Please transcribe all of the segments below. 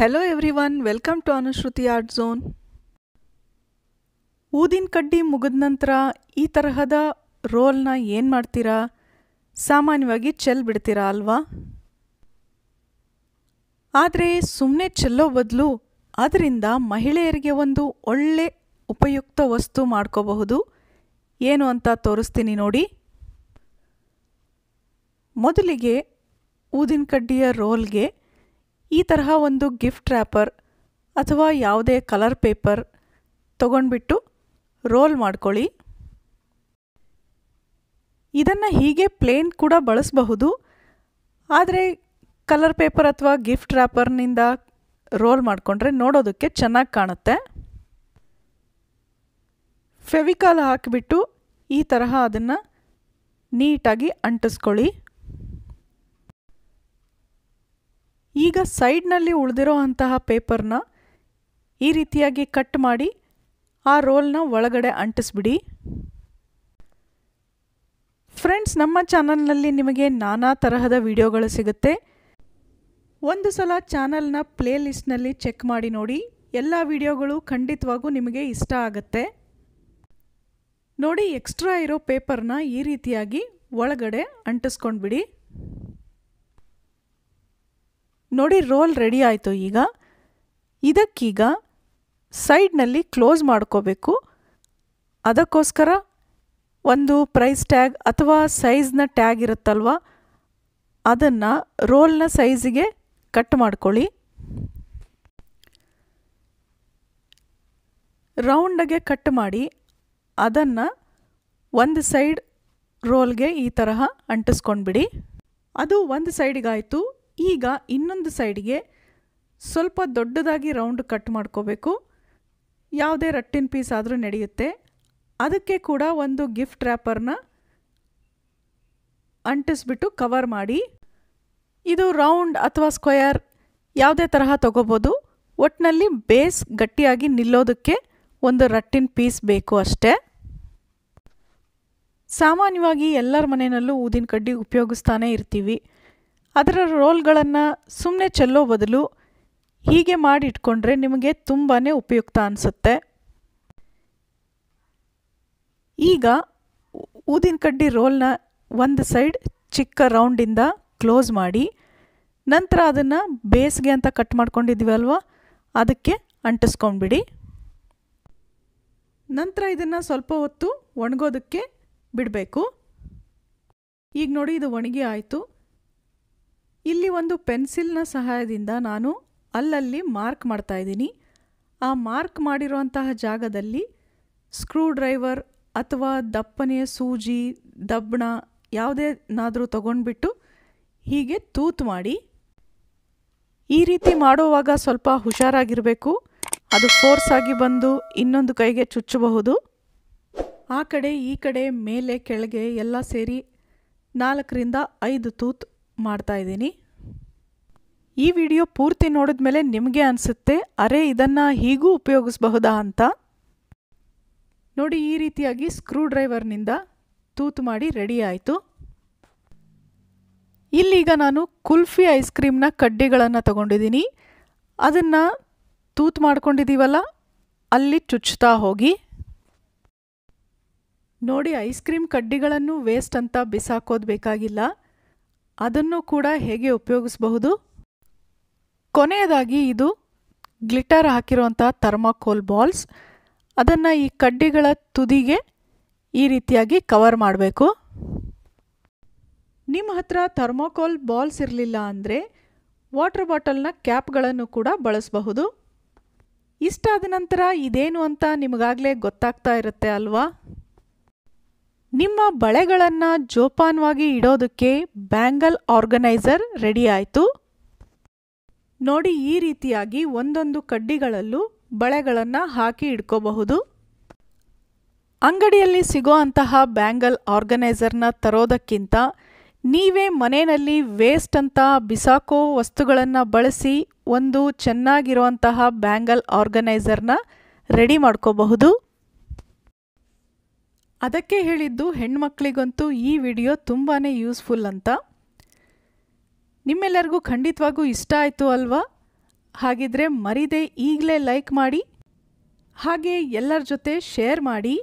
hello everyone welcome to Anushruti art zone ಊದಿನ ಕಡ್ಡಿ ಮುಗಿದ ನಂತರ ಈ ತರಹದ ರೋಲ್ನ ಏನು ಮಾಡ್ತೀರಾ ಸಾಮಾನ್ಯವಾಗಿ ಚೆಲ್ ಬಿಡ್ತೀರಾ ಅಲ್ವಾ ಆದರೆ ಸುಮ್ಮನೆ ಚೆಲ್ಲೋ ಬದಲು ಅದರಿಂದ ಮಹಿಳೆಯರಿಗೆ ಒಂದು ಒಳ್ಳೆ ಉಪಯುಕ್ತ ವಸ್ತು ಮಾಡ್ಕೋಬಹುದು ಏನು ಅಂತ ತೋರಿಸ್ತೀನಿ ನೋಡಿ ಮೊದಲಿಗೆ ಊದಿನ ಕಡ್ಡಿಯ ರೋಲ್ಗೆ ಈ ತರಹ ಒಂದು ಗಿಫ್ಟ್ ರ್ಯಾಪರ್ ಅಥವಾ ಯಾವುದೇ ಕಲರ್ ಪೇಪರ್ ತಗೊಂಡ್ಬಿಟ್ಟು ರೋಲ್ ಮಾಡ್ಕೊಳ್ಳಿ ಇದನ್ನು ಹೀಗೆ ಪ್ಲೇನ್ ಕೂಡ ಬಳಸಬಹುದು ಆದರೆ ಕಲರ್ ಪೇಪರ್ ಅಥವಾ ಗಿಫ್ಟ್ ರ್ಯಾಪರ್ನಿಂದ ರೋಲ್ ಮಾಡಿಕೊಂಡ್ರೆ ನೋಡೋದಕ್ಕೆ ಚೆನ್ನಾಗಿ ಕಾಣುತ್ತೆ ಫೆವಿಕಾಲ್ ಹಾಕಿಬಿಟ್ಟು ಈ ತರಹ ಅದನ್ನು ನೀಟಾಗಿ ಅಂಟಿಸ್ಕೊಳ್ಳಿ ಈಗ ಸೈಡ್ನಲ್ಲಿ ಉಳಿದಿರೋ ಅಂತಹ ಪೇಪರ್ನ ಈ ರೀತಿಯಾಗಿ ಕಟ್ ಮಾಡಿ ಆ ರೋಲ್ನ ಒಳಗಡೆ ಅಂಟಿಸ್ಬಿಡಿ ಫ್ರೆಂಡ್ಸ್ ನಮ್ಮ ಚಾನಲ್ನಲ್ಲಿ ನಿಮಗೆ ನಾನಾ ತರಹದ ವಿಡಿಯೋಗಳು ಸಿಗುತ್ತೆ ಒಂದು ಸಲ ಚಾನಲ್ನ ಪ್ಲೇ ಲಿಸ್ಟ್ನಲ್ಲಿ ಚೆಕ್ ಮಾಡಿ ನೋಡಿ ಎಲ್ಲ ವಿಡಿಯೋಗಳು ಖಂಡಿತವಾಗೂ ನಿಮಗೆ ಇಷ್ಟ ಆಗುತ್ತೆ ನೋಡಿ ಎಕ್ಸ್ಟ್ರಾ ಇರೋ ಪೇಪರ್ನ ಈ ರೀತಿಯಾಗಿ ಒಳಗಡೆ ಅಂಟಿಸ್ಕೊಂಡ್ಬಿಡಿ ನೋಡಿ ರೋಲ್ ರೆಡಿ ಆಯಿತು ಈಗ ಇದಕ್ಕೀಗ ಸೈಡ್ನಲ್ಲಿ ಕ್ಲೋಸ್ ಮಾಡ್ಕೋಬೇಕು ಅದಕ್ಕೋಸ್ಕರ ಒಂದು ಪ್ರೈಸ್ ಟ್ಯಾಗ್ ಅಥವಾ ಸೈಜ್ನ ಟ್ಯಾಗ್ ಇರುತ್ತಲ್ವ ಅದನ್ನು ರೋಲ್ನ ಸೈಜಿಗೆ ಕಟ್ ಮಾಡ್ಕೊಳ್ಳಿ ರೌಂಡಗೆ ಕಟ್ ಮಾಡಿ ಅದನ್ನು ಒಂದು ಸೈಡ್ ರೋಲ್ಗೆ ಈ ತರಹ ಅಂಟಿಸ್ಕೊಂಡ್ಬಿಡಿ ಅದು ಒಂದು ಸೈಡಿಗಾಯಿತು ಈಗ ಇನ್ನೊಂದು ಸೈಡ್ಗೆ ಸ್ವಲ್ಪ ದೊಡ್ಡದಾಗಿ ರೌಂಡ್ ಕಟ್ ಮಾಡ್ಕೋಬೇಕು ಯಾವುದೇ ರಟ್ಟಿನ ಪೀಸ್ ಆದರೂ ನಡೆಯುತ್ತೆ ಅದಕ್ಕೆ ಕೂಡ ಒಂದು ಗಿಫ್ಟ್ ರ್ಯಾಪರ್ನ ಅಂಟಿಸ್ಬಿಟ್ಟು ಕವರ್ ಮಾಡಿ ಇದು ರೌಂಡ್ ಅಥವಾ ಸ್ಕ್ವಯರ್ ಯಾವುದೇ ತರಹ ತೊಗೋಬೋದು ಒಟ್ಟಿನಲ್ಲಿ ಬೇಸ್ ಗಟ್ಟಿಯಾಗಿ ನಿಲ್ಲೋದಕ್ಕೆ ಒಂದು ರಟ್ಟಿನ ಪೀಸ್ ಬೇಕು ಅಷ್ಟೇ ಸಾಮಾನ್ಯವಾಗಿ ಎಲ್ಲರ ಮನೆಯಲ್ಲೂ ಊದಿನ ಕಡ್ಡಿ ಉಪಯೋಗಿಸ್ತಾನೆ ಇರ್ತೀವಿ ಅದರ ರೋಲ್ಗಳನ್ನು ಸುಮ್ಮನೆ ಚೆಲ್ಲೋ ಬದಲು ಹೀಗೆ ಮಾಡಿ ಇಟ್ಕೊಂಡ್ರೆ ನಿಮಗೆ ತುಂಬಾ ಉಪಯುಕ್ತ ಅನಿಸುತ್ತೆ ಈಗ ಊದಿನ ಕಡ್ಡಿ ರೋಲ್ನ ಒಂದು ಸೈಡ್ ಚಿಕ್ಕ ರೌಂಡಿಂದ ಕ್ಲೋಸ್ ಮಾಡಿ ನಂತರ ಅದನ್ನು ಬೇಸ್ಗೆ ಅಂತ ಕಟ್ ಮಾಡ್ಕೊಂಡಿದ್ದೀವಿ ಅಲ್ವಾ ಅದಕ್ಕೆ ಅಂಟಿಸ್ಕೊಂಡ್ಬಿಡಿ ನಂತರ ಇದನ್ನು ಸ್ವಲ್ಪ ಹೊತ್ತು ಒಣಗೋದಕ್ಕೆ ಬಿಡಬೇಕು ಈಗ ನೋಡಿ ಇದು ಒಣಗಿ ಆಯಿತು ಇಲ್ಲಿ ಒಂದು ಪೆನ್ಸಿಲ್ನ ಸಹಾಯದಿಂದ ನಾನು ಅಲ್ಲಲ್ಲಿ ಮಾರ್ಕ್ ಮಾಡ್ತಾ ಇದ್ದೀನಿ ಆ ಮಾರ್ಕ್ ಮಾಡಿರುವಂತಹ ಜಾಗದಲ್ಲಿ ಸ್ಕ್ರೂ ಡ್ರೈವರ್ ಅಥವಾ ದಪ್ಪನೆಯ ಸೂಜಿ ದಬ್ಬಣ ಯಾವುದೇನಾದರೂ ತಗೊಂಡ್ಬಿಟ್ಟು ಹೀಗೆ ತೂತು ಮಾಡಿ ಈ ರೀತಿ ಮಾಡುವಾಗ ಸ್ವಲ್ಪ ಹುಷಾರಾಗಿರಬೇಕು ಅದು ಫೋರ್ಸ್ ಆಗಿ ಬಂದು ಇನ್ನೊಂದು ಕೈಗೆ ಚುಚ್ಚಬಹುದು ಆ ಕಡೆ ಈ ಕಡೆ ಮೇಲೆ ಕೆಳಗೆ ಎಲ್ಲ ಸೇರಿ ನಾಲ್ಕರಿಂದ ಐದು ತೂತು ಮಾಡ್ತಾ ಇದ್ದೀನಿ ಈ ವಿಡಿಯೋ ಪೂರ್ತಿ ನೋಡಿದ ಮೇಲೆ ನಿಮಗೆ ಅನಿಸುತ್ತೆ ಅರೆ ಇದನ್ನು ಹೀಗೂ ಉಪಯೋಗಿಸಬಹುದಾ ಅಂತ ನೋಡಿ ಈ ರೀತಿಯಾಗಿ ಸ್ಕ್ರೂ ಡ್ರೈವರ್ನಿಂದ ತೂತು ಮಾಡಿ ರೆಡಿ ಆಯಿತು ಇಲ್ಲೀಗ ನಾನು ಕುಲ್ಫಿ ಐಸ್ ಕ್ರೀಮ್ನ ಕಡ್ಡಿಗಳನ್ನು ತಗೊಂಡಿದ್ದೀನಿ ಅದನ್ನು ತೂತು ಮಾಡ್ಕೊಂಡಿದ್ದೀವಲ್ಲ ಅಲ್ಲಿ ಚುಚ್ಚುತ್ತಾ ಹೋಗಿ ನೋಡಿ ಐಸ್ ಕ್ರೀಮ್ ಕಡ್ಡಿಗಳನ್ನು ವೇಸ್ಟ್ ಅಂತ ಬಿಸಾಕೋದು ಬೇಕಾಗಿಲ್ಲ ಅದನ್ನು ಕೂಡ ಹೇಗೆ ಉಪಯೋಗಿಸಬಹುದು ಕೊನೆಯದಾಗಿ ಇದು ಗ್ಲಿಟರ್ ಹಾಕಿರುವಂಥ ಥರ್ಮಾಕೋಲ್ ಬಾಲ್ಸ್ ಅದನ್ನು ಈ ಕಡ್ಡಿಗಳ ತುದಿಗೆ ಈ ರೀತಿಯಾಗಿ ಕವರ್ ಮಾಡಬೇಕು ನಿಮ್ಮ ಹತ್ರ ಥರ್ಮಾಕೋಲ್ ಬಾಲ್ಸ್ ಇರಲಿಲ್ಲ ಅಂದರೆ ವಾಟರ್ ಬಾಟಲ್ನ ಕ್ಯಾಪ್ಗಳನ್ನು ಕೂಡ ಬಳಸಬಹುದು ಇಷ್ಟಾದ ನಂತರ ಇದೇನು ಅಂತ ನಿಮಗಾಗಲೇ ಗೊತ್ತಾಗ್ತಾ ಇರುತ್ತೆ ಅಲ್ವಾ ನಿಮ್ಮ ಬಳೆಗಳನ್ನು ಜೋಪಾನವಾಗಿ ಇಡೋದಕ್ಕೆ ಬ್ಯಾಂಗಲ್ ಆರ್ಗನೈಸರ್ ರೆಡಿ ಆಯಿತು ನೋಡಿ ಈ ರೀತಿಯಾಗಿ ಒಂದೊಂದು ಕಡ್ಡಿಗಳಲ್ಲೂ ಬಳೆಗಳನ್ನು ಹಾಕಿ ಇಡ್ಕೋಬಹುದು ಅಂಗಡಿಯಲ್ಲಿ ಸಿಗೋ ಅಂತಹ ಬ್ಯಾಂಗಲ್ ಆರ್ಗನೈಸರ್ನ ತರೋದಕ್ಕಿಂತ ನೀವೇ ಮನೆಯಲ್ಲಿ ವೇಸ್ಟ್ ಅಂತ ಬಿಸಾಕೋ ವಸ್ತುಗಳನ್ನು ಬಳಸಿ ಒಂದು ಚೆನ್ನಾಗಿರುವಂತಹ ಬ್ಯಾಂಗಲ್ ಆರ್ಗನೈಸರ್ನ ರೆಡಿ ಮಾಡ್ಕೋಬಹುದು ಅದಕ್ಕೆ ಹೇಳಿದ್ದು ಹೆಣ್ಮಕ್ಳಿಗಂತೂ ಈ ವಿಡಿಯೋ ತುಂಬಾ ಯೂಸ್ಫುಲ್ ಅಂತ ನಿಮ್ಮೆಲ್ಲರಿಗೂ ಖಂಡಿತವಾಗೂ ಇಷ್ಟ ಆಯಿತು ಅಲ್ವಾ ಹಾಗಿದ್ರೆ ಮರಿದೆ ಈಗಲೇ ಲೈಕ್ ಮಾಡಿ ಹಾಗೆ ಎಲ್ಲರ ಜೊತೆ ಶೇರ್ ಮಾಡಿ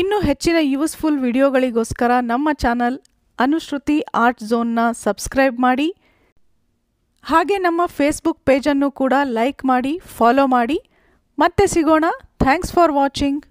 ಇನ್ನೂ ಹೆಚ್ಚಿನ ಯೂಸ್ಫುಲ್ ವಿಡಿಯೋಗಳಿಗೋಸ್ಕರ ನಮ್ಮ ಚಾನಲ್ ಅನುಶ್ರುತಿ ಆರ್ಟ್ ಝೋನ್ನ ಸಬ್ಸ್ಕ್ರೈಬ್ ಮಾಡಿ ಹಾಗೆ ನಮ್ಮ ಫೇಸ್ಬುಕ್ ಪೇಜನ್ನು ಕೂಡ ಲೈಕ್ ಮಾಡಿ ಫಾಲೋ ಮಾಡಿ ಮತ್ತೆ ಸಿಗೋಣ ಥ್ಯಾಂಕ್ಸ್ ಫಾರ್ ವಾಚಿಂಗ್